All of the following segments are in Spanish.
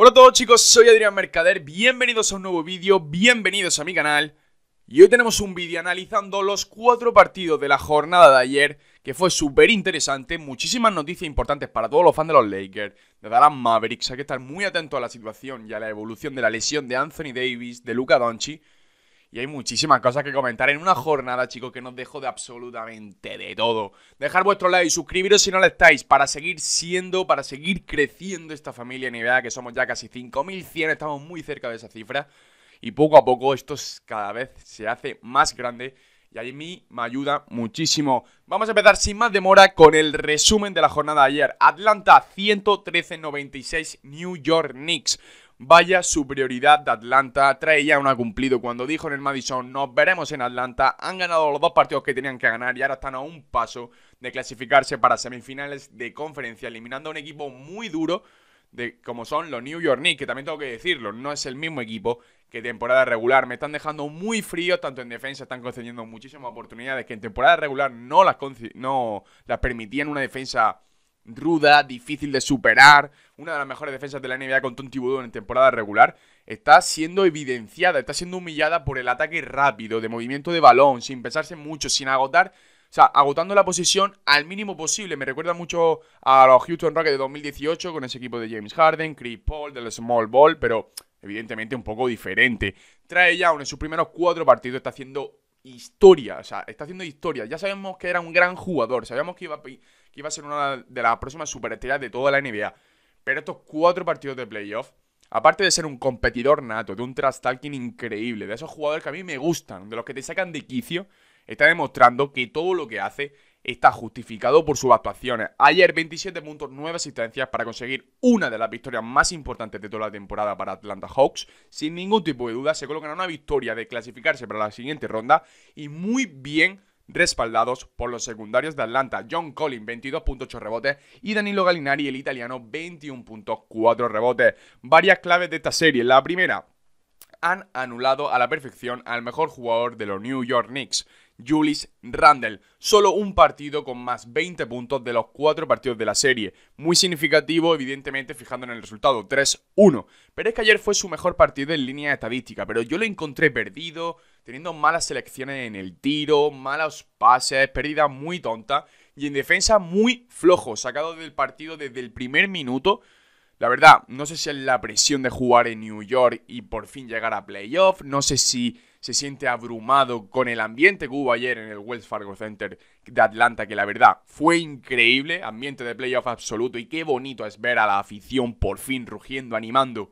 Hola a todos chicos, soy Adrián Mercader, bienvenidos a un nuevo vídeo, bienvenidos a mi canal Y hoy tenemos un vídeo analizando los cuatro partidos de la jornada de ayer Que fue súper interesante, muchísimas noticias importantes para todos los fans de los Lakers De Dallas Mavericks, hay que estar muy atento a la situación y a la evolución de la lesión de Anthony Davis, de Luca Doncic y hay muchísimas cosas que comentar en una jornada, chicos, que nos dejo de absolutamente de todo. Dejar vuestro like, y suscribiros si no lo estáis, para seguir siendo, para seguir creciendo esta familia idea que somos ya casi 5.100, estamos muy cerca de esa cifra. Y poco a poco esto cada vez se hace más grande y a mí me ayuda muchísimo. Vamos a empezar sin más demora con el resumen de la jornada de ayer. Atlanta 113-96 New York Knicks. Vaya superioridad de Atlanta. Trae ya no cumplido cuando dijo en el Madison, nos veremos en Atlanta. Han ganado los dos partidos que tenían que ganar y ahora están a un paso de clasificarse para semifinales de conferencia, eliminando a un equipo muy duro de, como son los New York Knicks, que también tengo que decirlo, no es el mismo equipo que temporada regular. Me están dejando muy frío, tanto en defensa, están concediendo muchísimas oportunidades que en temporada regular no las, no las permitían una defensa ruda, difícil de superar, una de las mejores defensas de la NBA con Tom en temporada regular, está siendo evidenciada, está siendo humillada por el ataque rápido, de movimiento de balón, sin pensarse mucho, sin agotar, o sea, agotando la posición al mínimo posible. Me recuerda mucho a los Houston Rockets de 2018 con ese equipo de James Harden, Chris Paul, del Small Ball, pero evidentemente un poco diferente. Trae ya, en sus primeros cuatro partidos está haciendo historia, o sea, está haciendo historia. Ya sabemos que era un gran jugador, sabíamos que iba, a, que iba a ser una de las próximas superestrellas de toda la NBA. Pero estos cuatro partidos de playoff, aparte de ser un competidor nato, de un trash increíble, de esos jugadores que a mí me gustan, de los que te sacan de quicio, está demostrando que todo lo que hace está justificado por sus actuaciones. Ayer 27 puntos, 9 asistencias para conseguir una de las victorias más importantes de toda la temporada para Atlanta Hawks. Sin ningún tipo de duda, se colocan a una victoria de clasificarse para la siguiente ronda y muy bien respaldados por los secundarios de Atlanta, John Collins 22.8 rebotes y Danilo Galinari, el italiano 21.4 rebotes. Varias claves de esta serie. La primera, han anulado a la perfección al mejor jugador de los New York Knicks. Julius Randle. Solo un partido con más 20 puntos de los cuatro partidos de la serie. Muy significativo, evidentemente, fijando en el resultado, 3-1. Pero es que ayer fue su mejor partido en línea estadística, pero yo lo encontré perdido, teniendo malas selecciones en el tiro, malos pases, pérdida muy tonta y en defensa muy flojo, sacado del partido desde el primer minuto. La verdad, no sé si es la presión de jugar en New York y por fin llegar a playoff, no sé si se siente abrumado con el ambiente que hubo ayer en el Wells Fargo Center de Atlanta, que la verdad fue increíble, ambiente de playoff absoluto y qué bonito es ver a la afición por fin rugiendo, animando,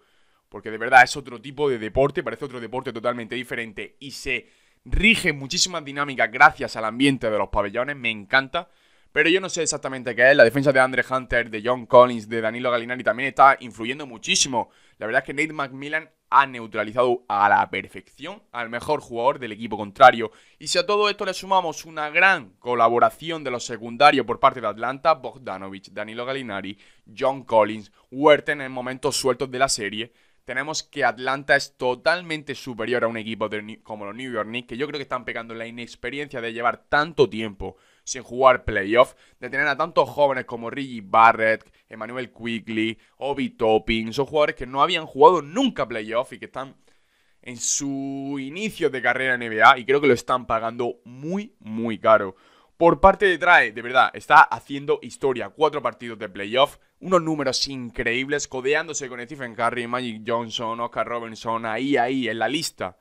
porque de verdad es otro tipo de deporte, parece otro deporte totalmente diferente y se rige muchísimas dinámicas gracias al ambiente de los pabellones, me encanta. Pero yo no sé exactamente qué es. La defensa de Andre Hunter, de John Collins, de Danilo Galinari también está influyendo muchísimo. La verdad es que Nate McMillan ha neutralizado a la perfección al mejor jugador del equipo contrario. Y si a todo esto le sumamos una gran colaboración de los secundarios por parte de Atlanta, Bogdanovic, Danilo Galinari, John Collins, Huerten en momentos sueltos de la serie, tenemos que Atlanta es totalmente superior a un equipo como los New York Knicks, que yo creo que están pegando en la inexperiencia de llevar tanto tiempo sin jugar playoff, de tener a tantos jóvenes como Reggie Barrett, Emmanuel Quigley, Obi Topping, son jugadores que no habían jugado nunca playoff y que están en su inicio de carrera en NBA y creo que lo están pagando muy, muy caro. Por parte de Trae, de verdad, está haciendo historia. Cuatro partidos de playoff, unos números increíbles, codeándose con Stephen Curry, Magic Johnson, Oscar Robinson, ahí, ahí, en la lista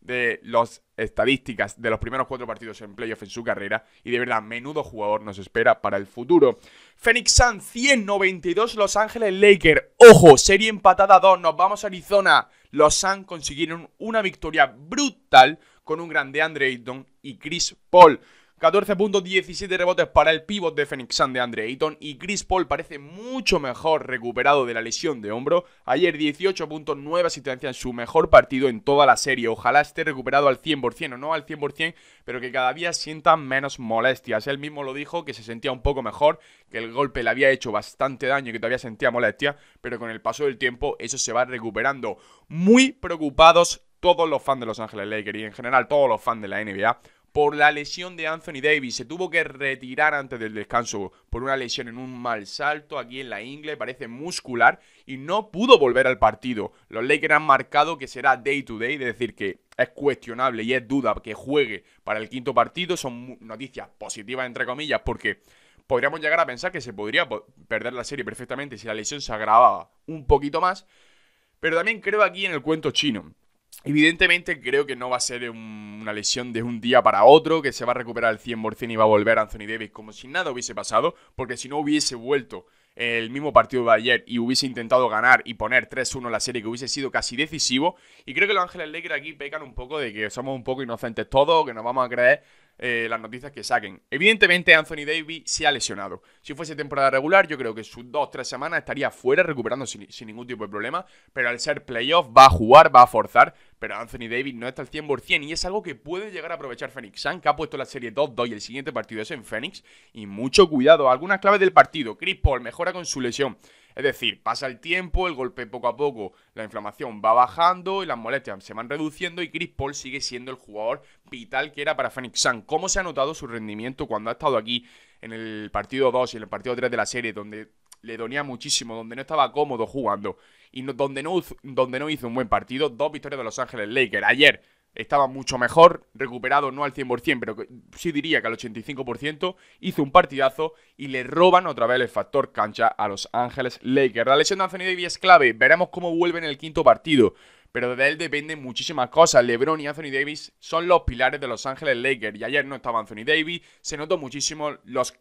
de los estadísticas de los primeros cuatro partidos en playoff en su carrera y de verdad, menudo jugador nos espera para el futuro. Phoenix Sun 192, Los Ángeles Lakers. Ojo, serie empatada 2, nos vamos a Arizona. Los Suns consiguieron una victoria brutal con un grande Andre Ayton y Chris Paul. 14 puntos, 17 rebotes para el pívot de Phoenix Sun de Andre Ayton y Chris Paul parece mucho mejor recuperado de la lesión de hombro. Ayer 18.9 puntos, asistencias en su mejor partido en toda la serie. Ojalá esté recuperado al 100% o no al 100%, pero que cada día sienta menos molestias. Él mismo lo dijo que se sentía un poco mejor, que el golpe le había hecho bastante daño y que todavía sentía molestia, pero con el paso del tiempo eso se va recuperando. Muy preocupados todos los fans de Los Ángeles Lakers y en general todos los fans de la NBA por la lesión de Anthony Davis. Se tuvo que retirar antes del descanso por una lesión en un mal salto aquí en la ingle, parece muscular, y no pudo volver al partido. Los Lakers han marcado que será day to day, es decir, que es cuestionable y es duda que juegue para el quinto partido. Son noticias positivas, entre comillas, porque podríamos llegar a pensar que se podría perder la serie perfectamente si la lesión se agravaba un poquito más. Pero también creo aquí en el cuento chino. Evidentemente creo que no va a ser una lesión de un día para otro, que se va a recuperar al 100% y va a volver Anthony Davis como si nada hubiese pasado, porque si no hubiese vuelto el mismo partido de ayer y hubiese intentado ganar y poner 3-1 la serie que hubiese sido casi decisivo. Y creo que los Ángeles Lakers aquí pecan un poco de que somos un poco inocentes todos, que nos vamos a creer eh, las noticias que saquen. Evidentemente, Anthony Davis se ha lesionado. Si fuese temporada regular, yo creo que sus dos o tres semanas estaría fuera recuperando sin, ningún tipo de problema. Pero al ser playoff, va a jugar, va a forzar. Pero Anthony Davis no está al 100% y es algo que puede llegar a aprovechar Phoenix Sun, que ha puesto la serie 2-2 y el siguiente partido es en Phoenix. Y mucho cuidado, algunas claves del partido. Chris Paul mejora con su lesión. Es decir, pasa el tiempo, el golpe poco a poco, la inflamación va bajando y las molestias se van reduciendo y Chris Paul sigue siendo el jugador vital que era para Phoenix Sun. ¿Cómo se ha notado su rendimiento cuando ha estado aquí en el partido 2 y en el partido 3 de la serie, donde le donía muchísimo, donde no estaba cómodo jugando y donde, no, donde no hizo un buen partido? Dos victorias de Los Ángeles Lakers. Ayer estaba mucho mejor, recuperado no al 100%, pero sí diría que al 85%, hizo un partidazo y le roban otra vez el factor cancha a los Ángeles Lakers. La lesión de Anthony Davis es clave, veremos cómo vuelve en el quinto partido, pero de él dependen muchísimas cosas. LeBron y Anthony Davis son los pilares de los Ángeles Lakers y ayer no estaba Anthony Davis, se notó muchísimo los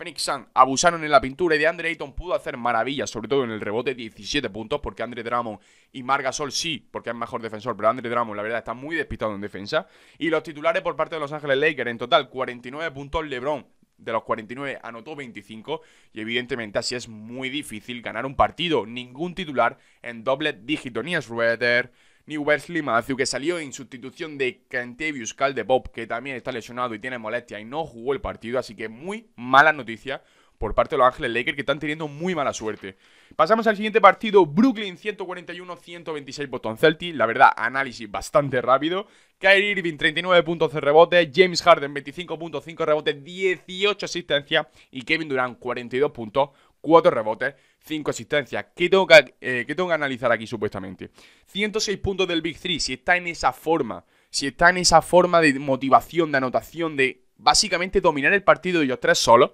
Phoenix Sun abusaron en la pintura y de Andre Ayton pudo hacer maravillas, sobre todo en el rebote, 17 puntos, porque Andre Drummond y Marga Gasol sí, porque es mejor defensor, pero Andre Drummond la verdad está muy despistado en defensa. Y los titulares por parte de Los Ángeles Lakers, en total 49 puntos LeBron, de los 49 anotó 25 y evidentemente así es muy difícil ganar un partido, ningún titular en doble dígito, ni Schroeder, New Wesley que salió en sustitución de Cantavius Bob que también está lesionado y tiene molestia y no jugó el partido, así que muy mala noticia por parte de los Ángeles Lakers, que están teniendo muy mala suerte. Pasamos al siguiente partido, Brooklyn 141-126 Boston Celtics, la verdad, análisis bastante rápido. Kyrie Irving 39 puntos de rebote, James Harden 25.5 rebotes, 18 asistencia. y Kevin Durant 42 puntos, Cuatro rebotes, cinco asistencias. ¿Qué tengo, que, eh, ¿Qué analizar aquí supuestamente? 106 puntos del Big 3, si está en esa forma, si está en esa forma de motivación, de anotación, de básicamente dominar el partido de ellos tres solos,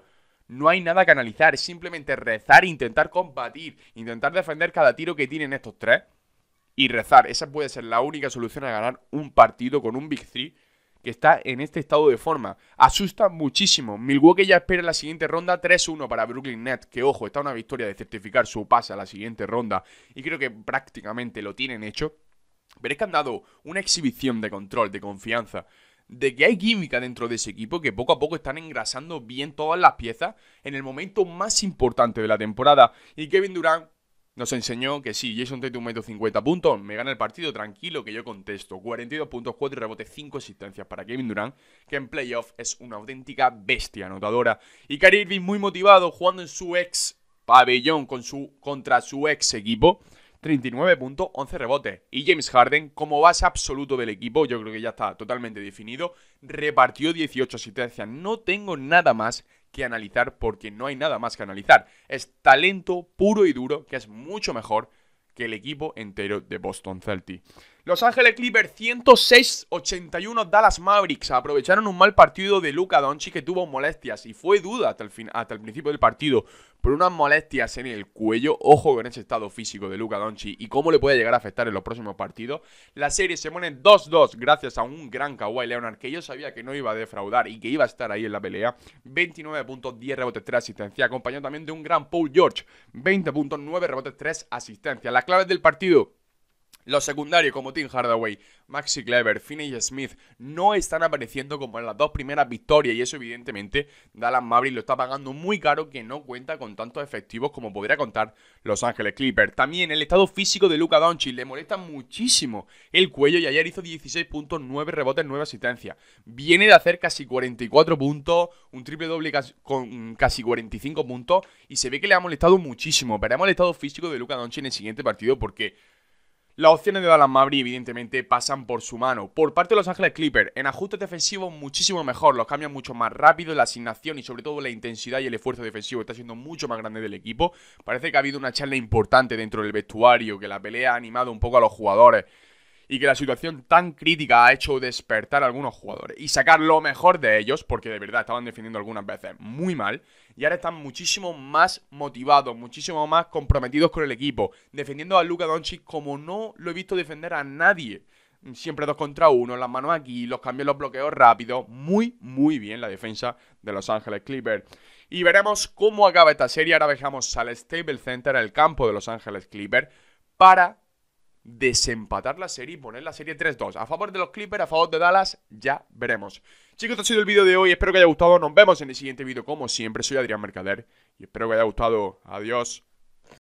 no hay nada que analizar, es simplemente rezar, intentar combatir, intentar defender cada tiro que tienen estos tres y rezar. Esa puede ser la única solución a ganar un partido con un Big 3 que está en este estado de forma. Asusta muchísimo. Milwaukee ya espera la siguiente ronda 3-1 para Brooklyn Nets, que ojo, está una victoria de certificar su pase a la siguiente ronda y creo que prácticamente lo tienen hecho. Pero es que han dado una exhibición de control, de confianza, de que hay química dentro de ese equipo, que poco a poco están engrasando bien todas las piezas en el momento más importante de la temporada. Y Kevin Durant nos enseñó que sí, Jason Tatum metió 50 puntos, me gana el partido, tranquilo que yo contesto. 42 puntos, 4 rebotes, 5 asistencias para Kevin Durant, que en playoff es una auténtica bestia anotadora. Y Kyrie muy motivado, jugando en su ex pabellón con su, contra su ex equipo. 39 puntos, 11 rebotes. Y James Harden, como base absoluto del equipo, yo creo que ya está totalmente definido, repartió 18 asistencias. No tengo nada más que analizar porque no hay nada más que analizar. Es talento puro y duro que es mucho mejor que el equipo entero de Boston Celtics. Los Ángeles Clippers 106-81 Dallas Mavericks aprovecharon un mal partido de Luca Doncic que tuvo molestias y fue duda hasta el, principio del partido por unas molestias en el cuello. Ojo con ese estado físico de Luca Doncic y cómo le puede llegar a afectar en los próximos partidos. La serie se pone 2-2 gracias a un gran Kawhi Leonard que yo sabía que no iba a defraudar y que iba a estar ahí en la pelea. 29.10 rebotes, 3 asistencia, acompañado también de un gran Paul George. 20.9 rebotes, 3 asistencia. La clave del partido los secundarios como Tim Hardaway, Maxi Clever, Finney Smith no están apareciendo como en las dos primeras victorias y eso evidentemente Dallas Maverick lo está pagando muy caro que no cuenta con tantos efectivos como podría contar Los Ángeles Clippers. También el estado físico de Luca Doncic le molesta muchísimo el cuello y ayer hizo 16 puntos, 9 rebotes, 9 asistencias. Viene de hacer casi 44 puntos, un triple doble con casi 45 puntos y se ve que le ha molestado muchísimo. Veremos el estado físico de Luca Doncic en el siguiente partido porque las opciones de Dallas Mavericks evidentemente, pasan por su mano. Por parte de Los Ángeles Clippers, en ajustes defensivos muchísimo mejor, los cambian mucho más rápido la asignación y sobre todo la intensidad y el esfuerzo defensivo está siendo mucho más grande del equipo. Parece que ha habido una charla importante dentro del vestuario, que la pelea ha animado un poco a los jugadores y que la situación tan crítica ha hecho despertar a algunos jugadores y sacar lo mejor de ellos, porque de verdad estaban defendiendo algunas veces muy mal, y ahora están muchísimo más motivados, muchísimo más comprometidos con el equipo, defendiendo a Luca Doncic como no lo he visto defender a nadie. Siempre dos contra uno, las manos aquí, los cambios, los bloqueos rápidos. Muy, muy bien la defensa de Los Ángeles Clippers. Y veremos cómo acaba esta serie. Ahora dejamos al Stable Center, el campo de Los Ángeles Clippers, para desempatar la serie y poner la serie 3-2. A favor de los Clippers, a favor de Dallas, ya veremos. Chicos, esto ha sido el vídeo de hoy. Espero que haya gustado. Nos vemos en el siguiente vídeo. Como siempre, soy Adrián Mercader y espero que haya gustado. Adiós.